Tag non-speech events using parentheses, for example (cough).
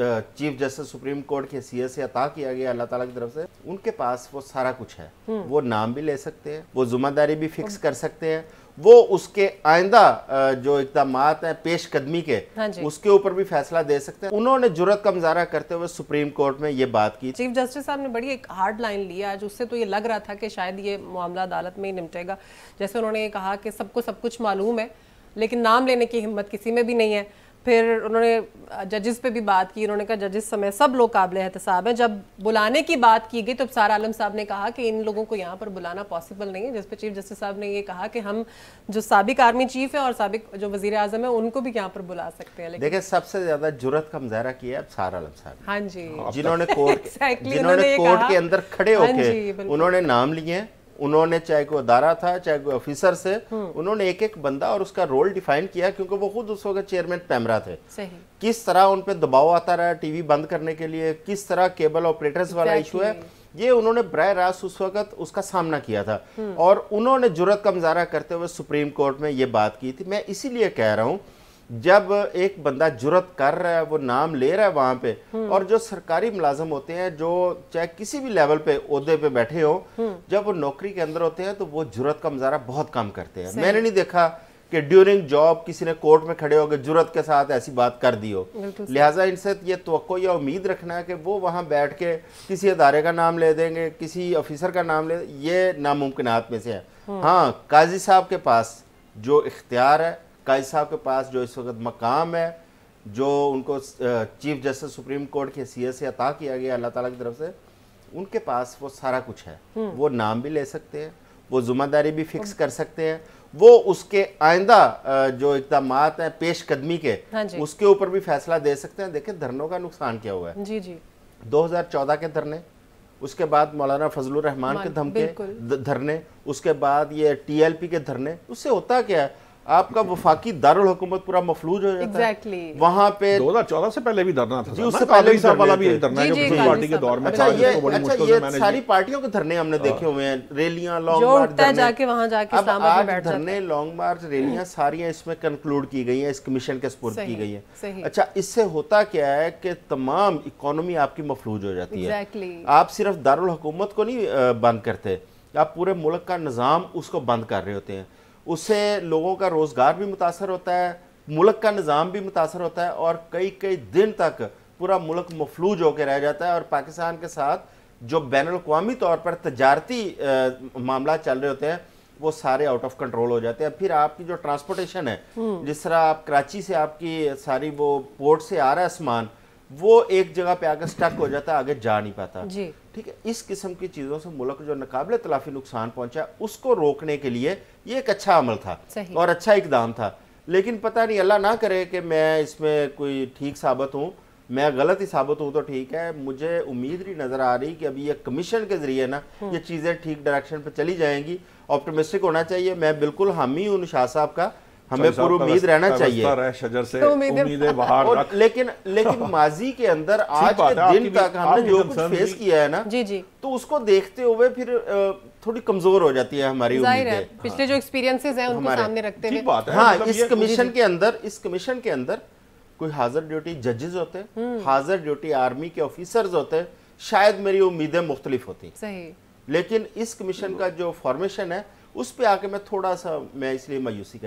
Chief justice supreme court के सी से अता किया गया अल्लाह ताला की तरफ से उनके पास वो सारा कुछ है हम्म। वो नाम भी ले सकते हैं वो जुम्मेदारी भी फिक्स हम्म। कर सकते हैं वो उसके आइंदा जो इकदाम हैं पेशकदमी के हाँ उसके ऊपर भी फैसला दे सकते हैं उन्होंने जरूरत का मुजहरा करते हुए सुप्रीम कोर्ट में ये बात की चीफ जस्टिस साहब ने बड़ी एक हार्ड लाइन ली आज उससे तो ये लग रहा था कि शायद ये मामला अदालत में ही निपटेगा जैसे उन्होंने कहा कि सबको सब कुछ मालूम है लेकिन नाम लेने की हिम्मत किसी में भी नहीं है फिर उन्होंने जजेस पे भी बात की उन्होंने कहा जजेस समय सब लोग काबिल एहतसाब हैं जब बुलाने की बात की गई तो सार आलम साहब ने कहा कि इन लोगों को यहाँ पर बुलाना पॉसिबल नहीं है जिस पर चीफ जस्टिस साहब ने ये कहा कि हम जो सबक आर्मी चीफ है और सबक जो वजी अजम है उनको भी यहाँ पर बुला सकते हैं देखिए सबसे ज्यादा जरूरत का मुजाहरा किया अब सार आलम साहब हाँ जी जिन्होंने (laughs) जिन्होंने कोर्ट के अंदर खड़े हाँ होकर उन्होंने नाम लिए हैं उन्होंने चाहे कोई अदारा था चाहे कोई ऑफिसर से हम्म। उन्होंने एक एक बंदा और उसका रोल डिफाइन किया क्योंकि वो खुद उस वक्त चेयरमैन पैमरा थे किस तरह उन पर दबाव आता रहा टीवी बंद करने के लिए किस तरह केबल ऑपरेटर्स वाला इशू है ये उन्होंने बर रास्त उस वक्त उसका सामना किया था हम्म। और उन्होंने जरूरत का मुजाहरा करते हुए सुप्रीम कोर्ट में ये बात की थी मैं इसीलिए कह रहा हूँ जब एक बंदा जुरत कर रहा है वो नाम ले रहा है वहां पे हम्म। और जो सरकारी मुलाजम होते हैं जो चाहे किसी भी लेवल पे उदे पे बैठे हो हम्म। जब वो नौकरी के अंदर होते हैं तो वो जुरत का मजारा बहुत कम करते हैं मैंने नहीं देखा कि ड्यूरिंग जॉब किसी ने कोर्ट में खड़े होकर जुरत के साथ ऐसी बात कर दी हो लिहाजा इनसे ये तो या उम्मीद रखना है कि वो वहाँ बैठ के किसी अदारे का नाम ले देंगे किसी ऑफिसर का नाम ले ये नामुमकिन में से है हम्म। हाँ काजी साहब के पास जो इख्तियार है काज साहब के पास जो इस वक्त मकाम है जो उनको चीफ जस्टिस सुप्रीम कोर्ट के सी से अता किया गया अल्लाह ताला की तरफ से उनके पास वो सारा कुछ है हम्म। वो नाम भी ले सकते हैं वो जुम्मेदारी भी फिक्स हम्म। कर सकते हैं वो उसके आइंदा जो इकदाम हैं पेश कदमी के हाँ उसके ऊपर भी फैसला दे सकते हैं देखें धरनों का नुकसान क्या हुआ है जी जी 2014 के धरने उसके बाद मौलाना फजलुर रहमान के धमके धरने उसके बाद ये टीएलपी के धरने उससे होता क्या है आपका वफाकी दारुल हुकूमत पूरा मफलूज हो जाता exactly. है वहाँ पे 2014 से पहले भी धरना था जी उससे पहले ही वाला भी एक धरना है पार्टी के दौर में अच्छा, था अच्छा ये सारी पार्टियों के धरने हमने देखे हाँ। हुए हैं रैलियां लॉन्ग मार्च जाके वहां जाके अब आज धरने लॉन्ग मार्च रैलियां सारियां इसमें कंक्लूड की गई हैं इस कमीशन के सपोर्ट की गई है अच्छा इससे होता क्या है कि तमाम इकोनॉमी आपकी मफलूज हो जाती है आप सिर्फ दारुल हुकूमत को नहीं बंद करते आप पूरे मुल्क का निज़ाम उसको बंद कर रहे होते हैं उससे लोगों का रोज़गार भी मुतासर होता है मुल्क का निज़ाम भी मुतासर होता है और कई कई दिन तक पूरा मुल्क मफलूज होकर रह जाता है और पाकिस्तान के साथ जो बैन अवी तौर पर तजारती मामला चल रहे होते हैं वो सारे आउट ऑफ कंट्रोल हो जाते हैं फिर आपकी जो ट्रांसपोर्टेशन है हम्म। जिस तरह आप कराची से आपकी सारी वो पोर्ट से आ रहा है सामान वो एक जगह पे आकर स्टक हो जाता है आगे जा नहीं पाता ठीक है इस किस्म की चीज़ों से मुल्क जो नाकबले तलाफी नुकसान पहुंचा उसको रोकने के लिए ये एक अच्छा अमल था और अच्छा इकदाम था लेकिन पता नहीं अल्लाह ना करे कि मैं इसमें कोई ठीक साबित हूँ मैं गलत ही साबित हूँ तो ठीक है मुझे उम्मीद नहीं नज़र आ रही कि अभी ये कमीशन के ज़रिए ना हम्म। ये चीज़ें ठीक डायरेक्शन पर चली जाएंगी ऑप्टोमिस्टिक होना चाहिए मैं बिल्कुल हामी हूँ शाह साहब का हमें पूरी उम्मीद रहना चाहिए शजर से तो बाहर लेकिन (laughs) लेकिन माजी के अंदर आज के दिन तक हमने जो कुछ फेस किया है ना जी जी तो उसको देखते हुए फिर थोड़ी कमजोर हो जाती है हमारी उम्मीद पिछले जो एक्सपीरियंसेस हाँ। हैं उनको सामने रखते हैं हाँ मतलब इस कमीशन के अंदर इस कमीशन के अंदर कोई हाजिर ड्यूटी जजेस होते हाजिर ड्यूटी आर्मी के ऑफिसर्स होते शायद मेरी उम्मीदें मुख्तलिफ होती सही लेकिन इस कमीशन का जो फॉर्मेशन है उस पर आके मैं थोड़ा सा मैं इसलिए मायूसी का